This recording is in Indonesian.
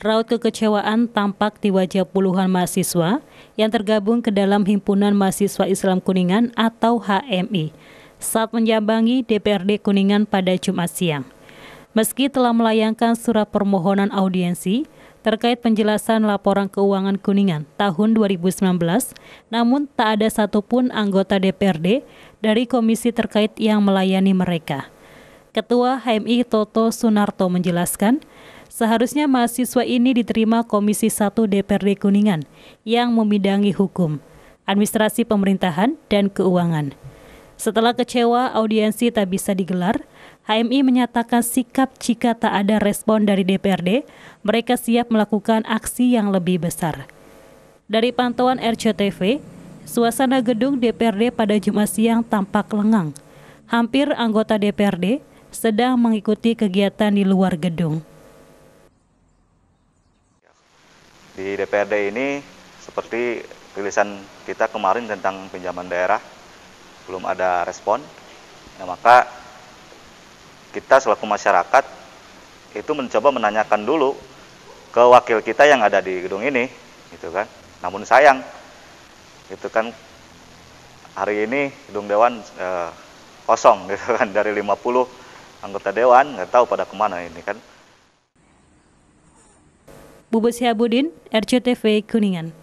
Raut kekecewaan tampak di wajah puluhan mahasiswa yang tergabung ke dalam Himpunan Mahasiswa Islam Kuningan atau HMI saat menjambangi DPRD Kuningan pada Jumat siang. Meski telah melayangkan surat permohonan audiensi, terkait penjelasan laporan keuangan Kuningan tahun 2019, namun tak ada satupun anggota DPRD dari komisi terkait yang melayani mereka. Ketua HMI Toto Sunarto menjelaskan, Seharusnya mahasiswa ini diterima Komisi 1 DPRD Kuningan yang membidangi hukum, administrasi pemerintahan, dan keuangan. Setelah kecewa audiensi tak bisa digelar, HMI menyatakan sikap jika tak ada respon dari DPRD, mereka siap melakukan aksi yang lebih besar. Dari pantauan RCTV, suasana gedung DPRD pada Jumat siang tampak lengang. Hampir anggota DPRD sedang mengikuti kegiatan di luar gedung. di DPRD ini seperti rilisan kita kemarin tentang pinjaman daerah belum ada respon ya maka kita selaku masyarakat itu mencoba menanyakan dulu ke wakil kita yang ada di gedung ini gitu kan namun sayang itu kan hari ini gedung dewan eh, kosong gitu kan dari 50 anggota dewan nggak tahu pada kemana ini kan Bubus Syabudin, RCTV Kuningan.